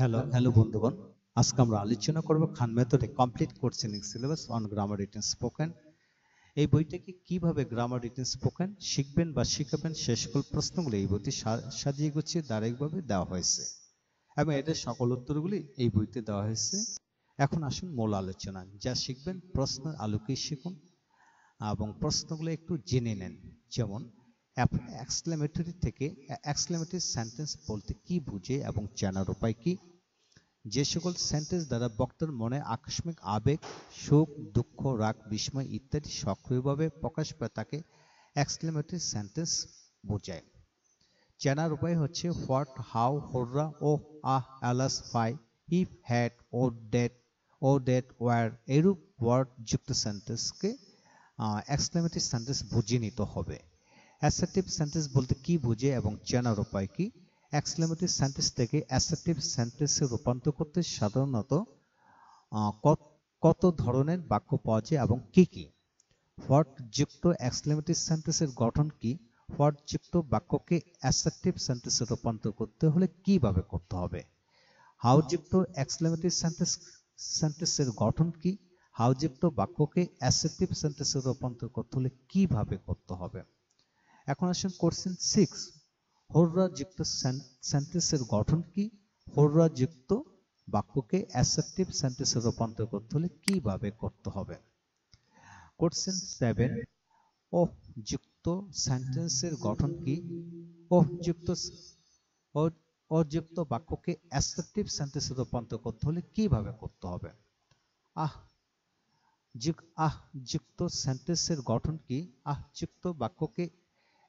hello hello বন্ধুগণ আজকে আমরা আলোচনা করব খান মেথডে কমপ্লিট কোর্সিং syllabus on grammar written spoken এই বইটাকে কিভাবে গ্রামার রিটেন স্পোকেন শিখবেন বা শিখাবেন সে সকল প্রশ্নগুলি এই বইতে সাজিয়ে গুছিয়ে দাঁড়াইভাবে দেওয়া হয়েছে এবং এটার সকল উত্তরগুলি এই বইতে দেওয়া হয়েছে এখন আসুন মূল আলোচনা যা শিখবেন প্রশ্ন আলোকেই শিখুন এবং প্রশ্নগুলো একটু জেনে নেন যেমন এক্সক্লেমেটরি থেকে এক্সক্লেমেটরি সেন্টেন্স বলতে কি বুঝে এবং জানার উপায় কি যে সকল সেন্টেন্স দ্বারা বক্তার মনে আকস্মিক আবেগ সুখ দুঃখ রাগ বিস্ময় ইত্যাদি সক্রিয়ভাবে প্রকাশ পায় তাকে এক্সক্লেমেটরি সেন্টেন্স বোঝায় জানার উপায় হচ্ছে what how hurrah O ah alas fie if that O that O that were এরূপ ওয়ার্ড যুক্ত সেন্টেন্সকে এক্সক্লেমেটরি সেন্টেন্স বুঝিয়ে নিতে হবে অ্যাসার্টিভ সেন্টেন্স বলতে কি বুঝে এবং চেনার উপায় কি এক্সক্লেমেটিভ সেন্টেন্স থেকে অ্যাসার্টিভ সেন্টেন্সে রূপান্তর করতে সাধারণত কত ধরনের বাক্য পাওয়া যায় এবং কি কি হোয়াট যুক্ত এক্সক্লেমেটিভ সেন্টেন্সের গঠন কি হোয়াট যুক্ত বাক্যকে অ্যাসার্টিভ সেন্টেন্সে রূপান্তর করতে হলে কিভাবে করতে হবে হাউ যুক্ত এক্সক্লেমেটিভ সেন্টেন্স সেন্টেন্সের গঠন কি হাউযুক্ত বাক্যকে অ্যাসেটিভ সেন্টেন্সে রূপান্তর করতে হলে কিভাবে করতে হবে এখন আসেন কোশ্চেন সিক্স যুক্ত সেন্টেন্সের গঠন কি যুক্ত বাক্যকে অ্যাসার্টিভ সেন্টেন্সে রূপান্তর করতে হলে কিভাবে করতে হবে কোশ্চেন সেভেন অফ যুক্ত সেন্টেন্সের গঠন কি অফ যুক্ত অযুক্ত বাক্যকে অ্যাসার্টিভ সেন্টেন্সে রূপান্তর করতে হলে কিভাবে করতে হবে আহ যুক আহ যুক্ত সেন্টেন্সের গঠন কি আহ যুক্ত বাক্যকে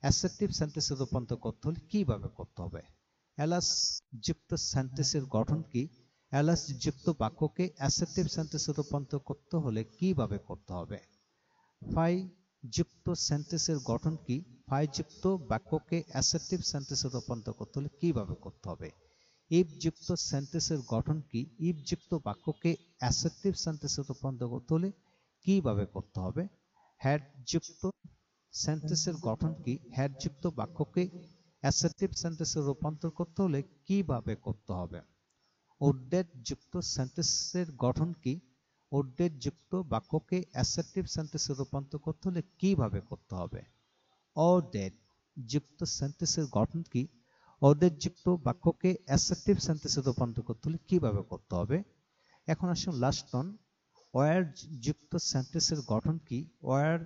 অ্যাসেপ্টিভ সেন্টেন্সে রূপান্তর করতে হলে কীভাবে করতে হবে অ্যালাস যুক্ত সেন্টেন্সের গঠন কি অ্যালাস যুক্ত বাক্যকে অ্যাসেপ্টিভ সেন্টেন্সে রূপান্তর করতে হলে কিভাবে করতে হবে ফাই যুক্ত সেন্টেন্সের গঠন কি ফাই যুক্ত বাক্যকে অ্যাসেপ্টিভ সেন্টেন্সে রূপান্তর করতে হলে কিভাবে করতে হবে ইফ যুক্ত সেন্টেন্সের গঠন কি ইফ যুক্ত বাক্যকে অ্যাসেপ্টিভ সেন্টেন্সে রূপান্তর করতে হলে কিভাবে করতে হবে হ্যাড যুক্ত সেন্টেন্সের গঠন কি হ্যাডযুক্ত বাক্যকে অ্যাসার্টিভ সেন্টেন্সে রূপান্তর করতে হলে কিভাবে করতে হবে যুক্ত সেন্টেন্সের গঠন কি যুক্ত বাক্যকে অ্যাসার্টিভ সেন্টেন্সে রূপান্তর করতে হলে কিভাবে করতে হবে অডেড যুক্ত সেন্টেন্সের গঠন কি যুক্ত বাক্যকে অ্যাসার্টিভ সেন্টেন্সে রূপান্তর করতে হলে কিভাবে করতে হবে এখন আসুন লাস্ট টন ওয়ার যুক্ত সেন্টেন্সের গঠন কি ওয়ার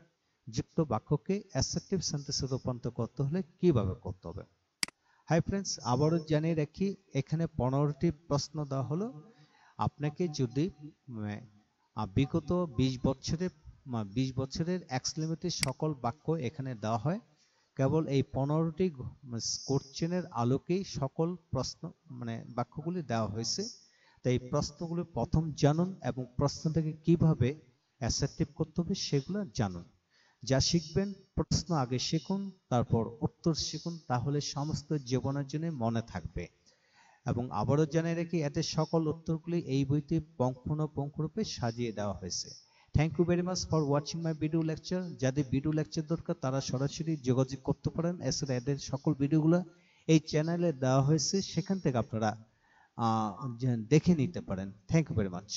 যুক্ত বাক্যকে অ্যাসেপ্টিভ সেন্টেন্সে রূপান্তর করতে হলে কিভাবে করতে হবে হাই ফ্রেন্ডস আবারও জানিয়ে রাখি এখানে পনেরোটি প্রশ্ন দেওয়া হলো আপনাকে যদি মানে, বিগত ২০ বছরের বিশ বছরের এক্সলিমিটের সকল বাক্য এখানে দেওয়া হয় কেবল এই পনেরোটি কোশ্চেনের মানে, আলোকেই সকল প্রশ্ন মানে বাক্যগুলি দেওয়া হয়েছে তাই প্রশ্নগুলি প্রথম জানুন এবং প্রশ্ন থেকে কিভাবে অ্যাসেপ্টিভ করতে হবে সেগুলো জানুন যা শিখবেন প্রশ্ন আগে শিখুন তারপর উত্তর শিখুন তাহলে সমস্ত জীবনের জন্য মনে থাকবে এবং আবারও জানিয়ে রাখি এতে সকল উত্তরগুলি এই বইতে পুঙ্খানুপুঙ্খরূপে সাজিয়ে দেওয়া হয়েছে thank you very much for watching my video lecture যাদের ভিডিও লেকচার দরকার তারা সরাসরি যোগাযোগ করতে পারেন এছাড়া এদের সকল ভিডিওগুলো এই চ্যানেলে দেওয়া হয়েছে সেখান থেকে আপনারা দেখে নিতে পারেন থ্যাংক ইউ ভেরি মাচ